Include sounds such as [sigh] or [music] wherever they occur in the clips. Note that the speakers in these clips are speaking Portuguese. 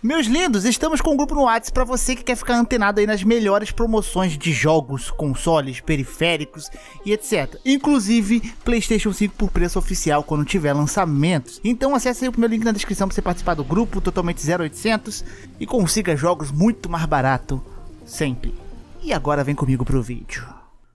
Meus lindos, estamos com um grupo no WhatsApp para você que quer ficar antenado aí nas melhores promoções de jogos, consoles, periféricos e etc. Inclusive PlayStation 5 por preço oficial quando tiver lançamentos. Então acesse aí o meu link na descrição para você participar do grupo totalmente 0800 e consiga jogos muito mais barato sempre. E agora vem comigo pro vídeo.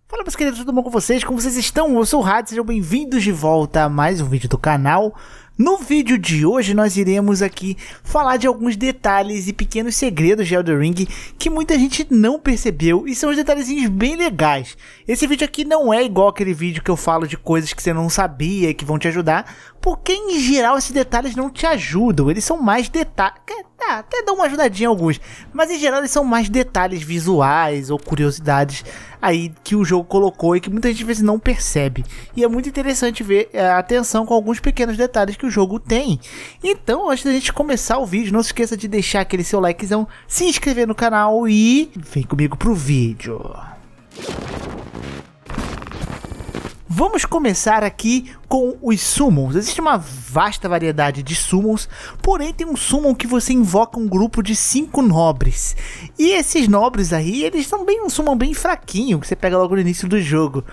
Fala meus queridos, tudo bom com vocês? Como vocês estão? Eu sou o Rad, sejam bem-vindos de volta a mais um vídeo do canal. No vídeo de hoje nós iremos aqui falar de alguns detalhes e pequenos segredos de Elden Ring que muita gente não percebeu e são os detalhezinhos bem legais. Esse vídeo aqui não é igual aquele vídeo que eu falo de coisas que você não sabia e que vão te ajudar, porque em geral esses detalhes não te ajudam, eles são mais detalhes, tá, até dão uma ajudadinha alguns, mas em geral eles são mais detalhes visuais ou curiosidades aí que o jogo colocou e que muita gente às vezes não percebe. E é muito interessante ver é, a atenção com alguns pequenos detalhes que que o jogo tem. Então, antes da gente começar o vídeo, não se esqueça de deixar aquele seu likezão, se inscrever no canal e vem comigo pro vídeo. Vamos começar aqui com os summons. Existe uma vasta variedade de summons, porém tem um summon que você invoca um grupo de cinco nobres. E esses nobres aí, eles são bem um summon bem fraquinho, que você pega logo no início do jogo.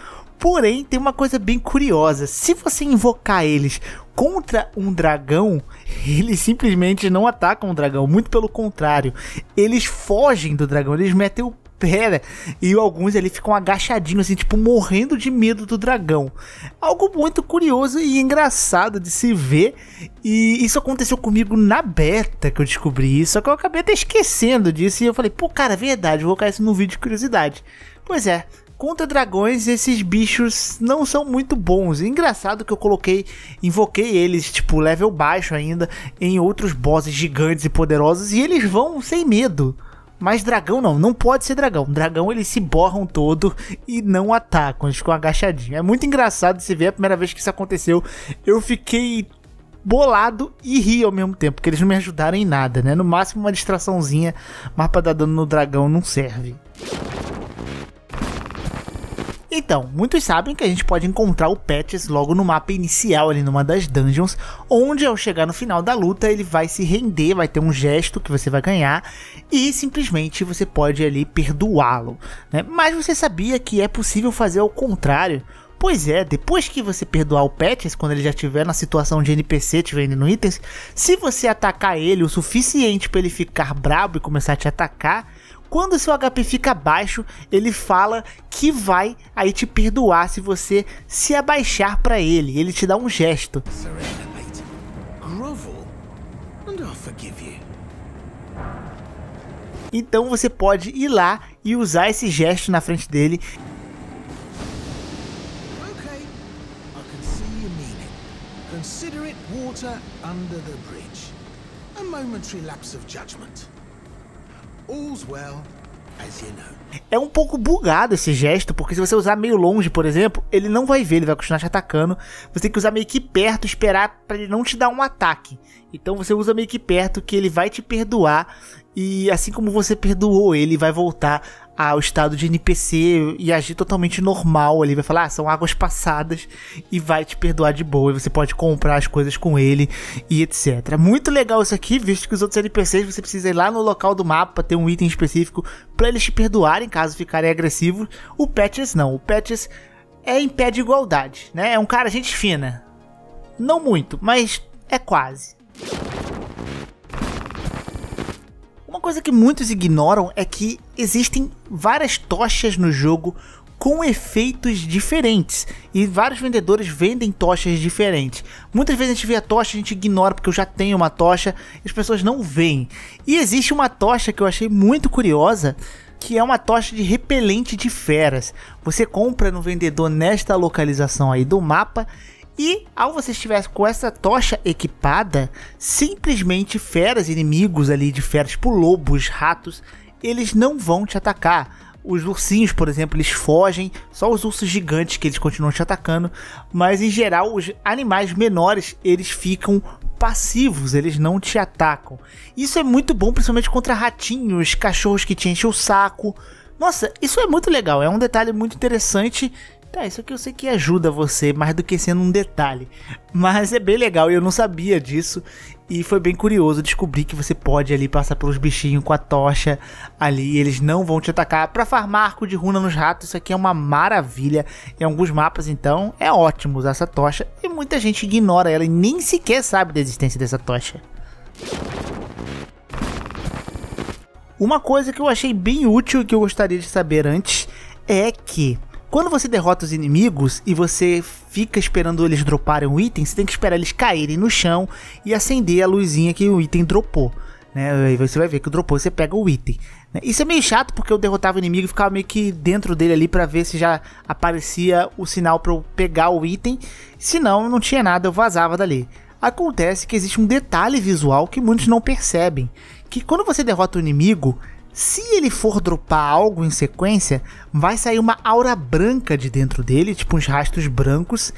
Porém, tem uma coisa bem curiosa. Se você invocar eles contra um dragão, [laughs] eles simplesmente não atacam o dragão. Muito pelo contrário. Eles fogem do dragão. Eles metem o pé. Né? E alguns ali ficam agachadinhos, assim, tipo, morrendo de medo do dragão. Algo muito curioso e engraçado de se ver. E isso aconteceu comigo na beta que eu descobri isso. Só que eu acabei até esquecendo disso. E eu falei, pô, cara, é verdade. Vou colocar isso no vídeo de curiosidade. Pois é, contra dragões, esses bichos não são muito bons. Engraçado que eu coloquei, invoquei eles, tipo, level baixo ainda, em outros bosses gigantes e poderosos, e eles vão sem medo. Mas dragão não, não pode ser dragão. Dragão eles se borram todo e não atacam, eles ficam agachadinhos. É muito engraçado se ver, é a primeira vez que isso aconteceu, eu fiquei bolado e ri ao mesmo tempo, porque eles não me ajudaram em nada, né? No máximo uma distraçãozinha, mas pra dar dano no dragão não serve. Então, muitos sabem que a gente pode encontrar o Patches logo no mapa inicial, ali numa das dungeons, onde ao chegar no final da luta ele vai se render, vai ter um gesto que você vai ganhar e simplesmente você pode ali perdoá-lo. Né? Mas você sabia que é possível fazer ao contrário? Pois é, depois que você perdoar o Patches, quando ele já estiver na situação de NPC te vendendo itens, se você atacar ele o suficiente para ele ficar brabo e começar a te atacar, quando seu HP fica baixo, ele fala que vai aí te perdoar se você se abaixar para ele. Ele te dá um gesto. Então você pode ir lá e usar esse gesto na frente dele. Okay. Consider it water under the bridge. A momentary lapse of judgment. É um pouco bugado esse gesto, porque se você usar meio longe, por exemplo, ele não vai ver, ele vai continuar te atacando. Você tem que usar meio que perto, esperar para ele não te dar um ataque. Então você usa meio que perto que ele vai te perdoar e assim como você perdoou ele, vai voltar ao estado de NPC e agir totalmente normal ali. Vai falar, ah, são águas passadas e vai te perdoar de boa. E você pode comprar as coisas com ele e etc. Muito legal isso aqui, visto que os outros NPCs você precisa ir lá no local do mapa, ter um item específico para eles te perdoarem caso ficarem agressivos. O Patches não. O Patches é em pé de igualdade, né? É um cara gente fina. Não muito, mas é quase coisa que muitos ignoram é que existem várias tochas no jogo com efeitos diferentes. E vários vendedores vendem tochas diferentes. Muitas vezes a gente vê a tocha, a gente ignora porque eu já tenho uma tocha e as pessoas não veem. E existe uma tocha que eu achei muito curiosa, que é uma tocha de repelente de feras. Você compra no vendedor nesta localização aí do mapa e ao você estiver com essa tocha equipada, simplesmente feras inimigos ali de feras, tipo lobos, ratos, eles não vão te atacar. Os ursinhos, por exemplo, eles fogem, só os ursos gigantes que eles continuam te atacando, mas em geral os animais menores, eles ficam passivos, eles não te atacam. Isso é muito bom, principalmente contra ratinhos, cachorros que te enchem o saco. Nossa, isso é muito legal, é um detalhe muito interessante Tá, isso aqui eu sei que ajuda você mais do que sendo um detalhe. Mas é bem legal e eu não sabia disso. E foi bem curioso descobrir que você pode ali passar pelos bichinhos com a tocha ali. Eles não vão te atacar. Pra farmar arco de runa nos ratos, isso aqui é uma maravilha. Em alguns mapas, então, é ótimo usar essa tocha. E muita gente ignora ela e nem sequer sabe da existência dessa tocha. Uma coisa que eu achei bem útil e que eu gostaria de saber antes é que quando você derrota os inimigos e você fica esperando eles droparem um item, você tem que esperar eles caírem no chão e acender a luzinha que o item dropou. Né? você vai ver que dropou, você pega o item. Né? Isso é meio chato porque eu derrotava o inimigo e ficava meio que dentro dele ali para ver se já aparecia o sinal para eu pegar o item. Se não, não tinha nada, eu vazava dali. Acontece que existe um detalhe visual que muitos não percebem, que quando você derrota o inimigo, se ele for dropar algo em sequência, vai sair uma aura branca de dentro dele, tipo uns rastros brancos,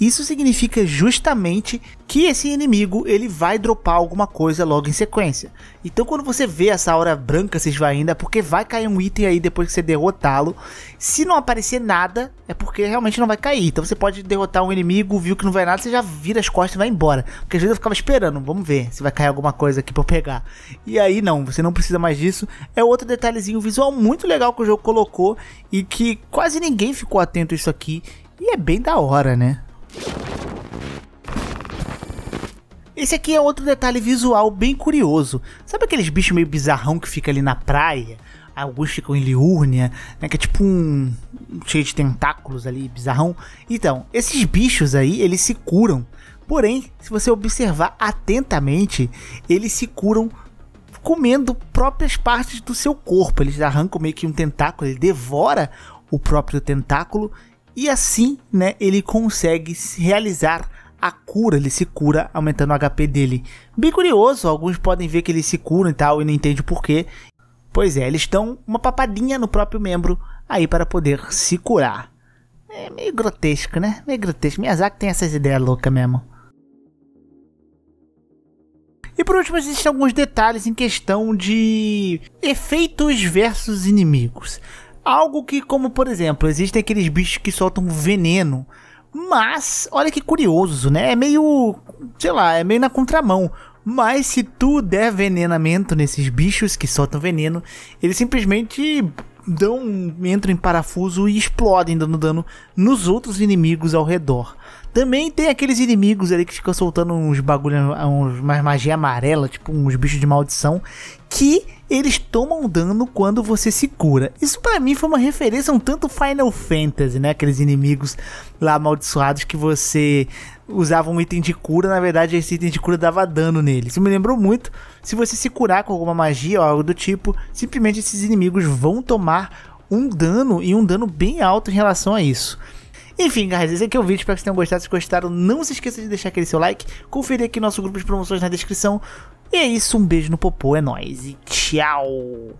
isso significa justamente que esse inimigo ele vai dropar alguma coisa logo em sequência. Então quando você vê essa aura branca se esvaindo é porque vai cair um item aí depois que você derrotá-lo. Se não aparecer nada, é porque realmente não vai cair. Então você pode derrotar um inimigo, viu que não vai nada, você já vira as costas e vai embora. Porque às vezes eu ficava esperando, vamos ver se vai cair alguma coisa aqui pra eu pegar. E aí não, você não precisa mais disso. É outro detalhezinho visual muito legal que o jogo colocou e que quase ninguém ficou atento a isso aqui. E é bem da hora, né? Esse aqui é outro detalhe visual bem curioso. Sabe aqueles bichos meio bizarrão que fica ali na praia? Alguns ficam em Liurnia, né? Que é tipo um. cheio de tentáculos ali, bizarrão. Então, esses bichos aí, eles se curam. Porém, se você observar atentamente, eles se curam comendo próprias partes do seu corpo. Eles arrancam meio que um tentáculo, ele devora o próprio tentáculo e assim, né, ele consegue realizar a cura, ele se cura aumentando o HP dele. Bem curioso, alguns podem ver que ele se cura e tal e não entende porquê. Pois é, eles dão uma papadinha no próprio membro aí para poder se curar. É meio grotesco, né? Meio grotesco. Miyazaki tem essas ideias loucas mesmo. E por último, existem alguns detalhes em questão de efeitos versus inimigos. Algo que, como por exemplo, existem aqueles bichos que soltam veneno. Mas, olha que curioso, né? É meio, sei lá, é meio na contramão. Mas se tu der envenenamento nesses bichos que soltam veneno, eles simplesmente dão, entram em parafuso e explodem dando dano nos outros inimigos ao redor. Também tem aqueles inimigos ali que ficam soltando uns bagulho, uns, umas magia amarela, tipo uns bichos de maldição, que eles tomam dano quando você se cura. Isso para mim foi uma referência um tanto Final Fantasy, né? Aqueles inimigos lá amaldiçoados que você usava um item de cura, na verdade esse item de cura dava dano nele. Isso me lembrou muito. Se você se curar com alguma magia ou algo do tipo, simplesmente esses inimigos vão tomar um dano e um dano bem alto em relação a isso. Enfim, guys, esse aqui é o vídeo. Espero que vocês tenham gostado. Se gostaram, não se esqueça de deixar aquele seu like. Conferir aqui nosso grupo de promoções na descrição. E é isso, um beijo no popô, é nóis e tchau!